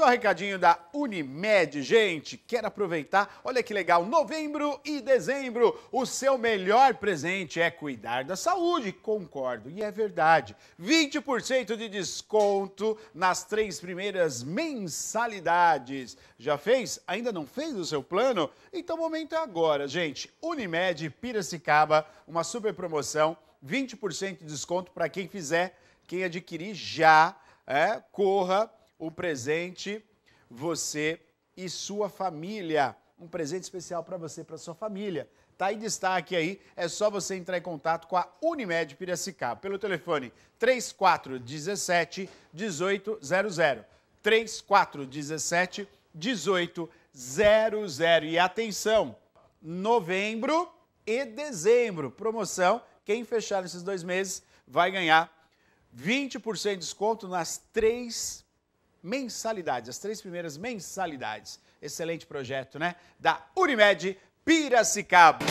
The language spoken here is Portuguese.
só recadinho da Unimed, gente. Quero aproveitar, olha que legal, novembro e dezembro. O seu melhor presente é cuidar da saúde, concordo, e é verdade. 20% de desconto nas três primeiras mensalidades. Já fez? Ainda não fez o seu plano? Então o momento é agora, gente. Unimed Piracicaba, uma super promoção, 20% de desconto para quem fizer, quem adquirir já, é, corra um presente, você e sua família. Um presente especial para você e para sua família. Está em destaque aí, é só você entrar em contato com a Unimed Piracicaba pelo telefone 3417 1800. 3417 1800. E atenção, novembro e dezembro, promoção, quem fechar nesses dois meses vai ganhar 20% de desconto nas três mensalidades, as três primeiras mensalidades. Excelente projeto, né? Da Unimed Piracicaba.